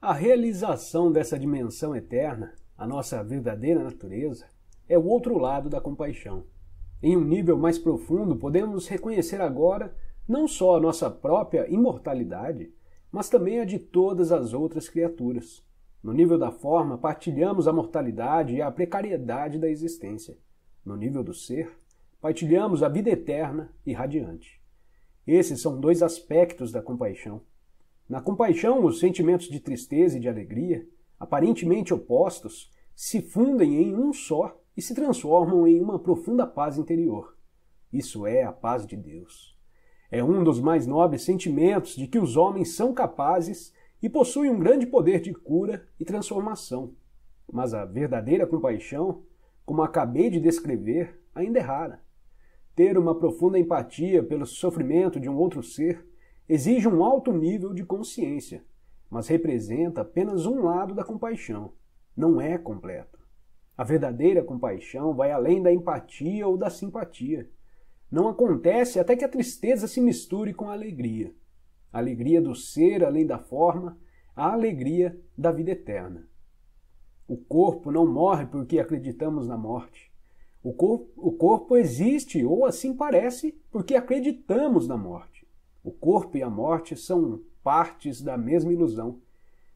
A realização dessa dimensão eterna, a nossa verdadeira natureza, é o outro lado da compaixão. Em um nível mais profundo, podemos reconhecer agora não só a nossa própria imortalidade, mas também a de todas as outras criaturas. No nível da forma, partilhamos a mortalidade e a precariedade da existência. No nível do ser, partilhamos a vida eterna e radiante. Esses são dois aspectos da compaixão na compaixão, os sentimentos de tristeza e de alegria, aparentemente opostos, se fundem em um só e se transformam em uma profunda paz interior. Isso é a paz de Deus. É um dos mais nobres sentimentos de que os homens são capazes e possui um grande poder de cura e transformação. Mas a verdadeira compaixão, como acabei de descrever, ainda é rara. Ter uma profunda empatia pelo sofrimento de um outro ser exige um alto nível de consciência, mas representa apenas um lado da compaixão. Não é completa. A verdadeira compaixão vai além da empatia ou da simpatia. Não acontece até que a tristeza se misture com a alegria. A alegria do ser além da forma, a alegria da vida eterna. O corpo não morre porque acreditamos na morte. O corpo, o corpo existe, ou assim parece, porque acreditamos na morte. O corpo e a morte são partes da mesma ilusão,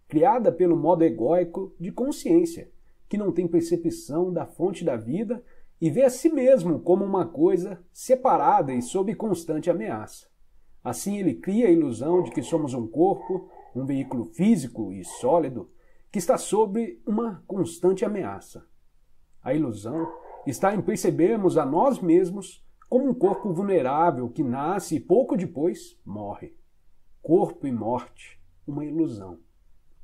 criada pelo modo egóico de consciência, que não tem percepção da fonte da vida e vê a si mesmo como uma coisa separada e sob constante ameaça. Assim, ele cria a ilusão de que somos um corpo, um veículo físico e sólido, que está sob uma constante ameaça. A ilusão está em percebermos a nós mesmos como um corpo vulnerável que nasce e pouco depois morre. Corpo e morte, uma ilusão.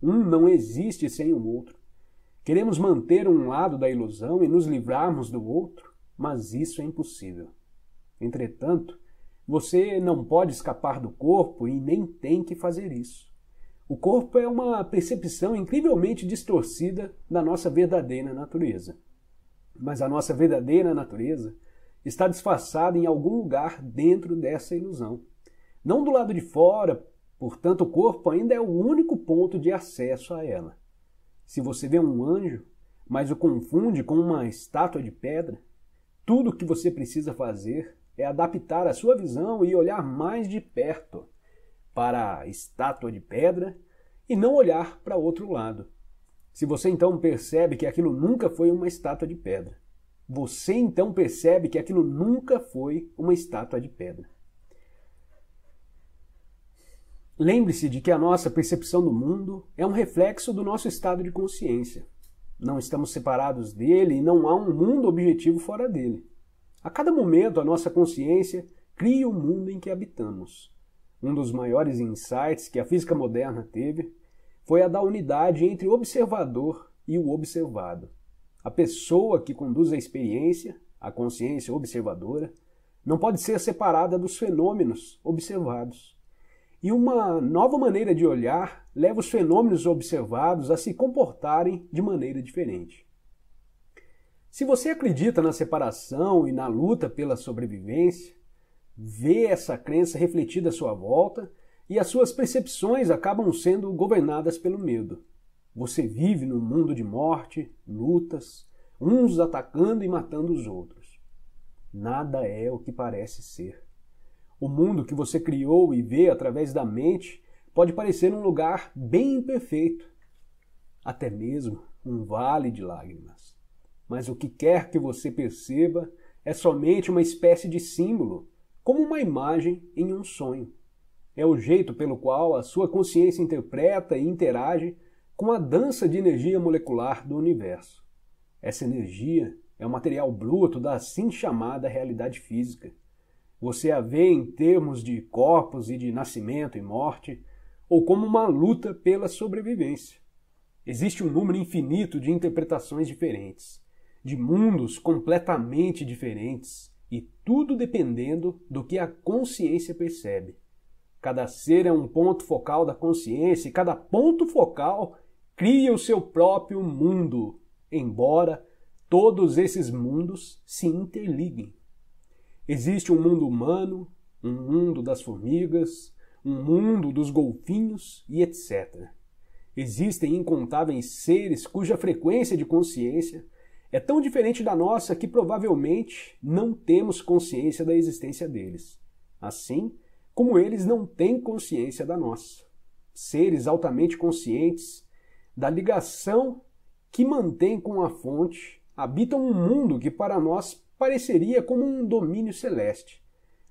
Um não existe sem o outro. Queremos manter um lado da ilusão e nos livrarmos do outro, mas isso é impossível. Entretanto, você não pode escapar do corpo e nem tem que fazer isso. O corpo é uma percepção incrivelmente distorcida da nossa verdadeira natureza. Mas a nossa verdadeira natureza está disfarçada em algum lugar dentro dessa ilusão. Não do lado de fora, portanto, o corpo ainda é o único ponto de acesso a ela. Se você vê um anjo, mas o confunde com uma estátua de pedra, tudo o que você precisa fazer é adaptar a sua visão e olhar mais de perto para a estátua de pedra e não olhar para outro lado. Se você então percebe que aquilo nunca foi uma estátua de pedra, você então percebe que aquilo nunca foi uma estátua de pedra. Lembre-se de que a nossa percepção do mundo é um reflexo do nosso estado de consciência. Não estamos separados dele e não há um mundo objetivo fora dele. A cada momento, a nossa consciência cria o mundo em que habitamos. Um dos maiores insights que a física moderna teve foi a da unidade entre o observador e o observado. A pessoa que conduz a experiência, a consciência observadora, não pode ser separada dos fenômenos observados. E uma nova maneira de olhar leva os fenômenos observados a se comportarem de maneira diferente. Se você acredita na separação e na luta pela sobrevivência, vê essa crença refletida à sua volta e as suas percepções acabam sendo governadas pelo medo. Você vive num mundo de morte, lutas, uns atacando e matando os outros. Nada é o que parece ser. O mundo que você criou e vê através da mente pode parecer um lugar bem imperfeito, até mesmo um vale de lágrimas. Mas o que quer que você perceba é somente uma espécie de símbolo, como uma imagem em um sonho. É o jeito pelo qual a sua consciência interpreta e interage com a dança de energia molecular do universo. Essa energia é o material bruto da assim chamada realidade física. Você a vê em termos de corpos e de nascimento e morte, ou como uma luta pela sobrevivência. Existe um número infinito de interpretações diferentes, de mundos completamente diferentes, e tudo dependendo do que a consciência percebe. Cada ser é um ponto focal da consciência e cada ponto focal cria o seu próprio mundo, embora todos esses mundos se interliguem. Existe um mundo humano, um mundo das formigas, um mundo dos golfinhos e etc. Existem incontáveis seres cuja frequência de consciência é tão diferente da nossa que provavelmente não temos consciência da existência deles, assim como eles não têm consciência da nossa. Seres altamente conscientes da ligação que mantém com a fonte, habitam um mundo que para nós pareceria como um domínio celeste.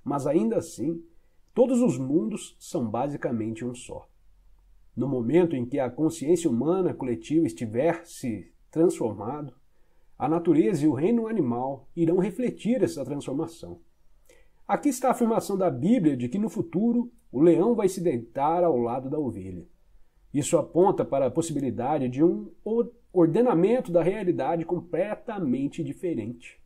Mas ainda assim, todos os mundos são basicamente um só. No momento em que a consciência humana coletiva estiver se transformado, a natureza e o reino animal irão refletir essa transformação. Aqui está a afirmação da Bíblia de que no futuro o leão vai se deitar ao lado da ovelha. Isso aponta para a possibilidade de um ordenamento da realidade completamente diferente.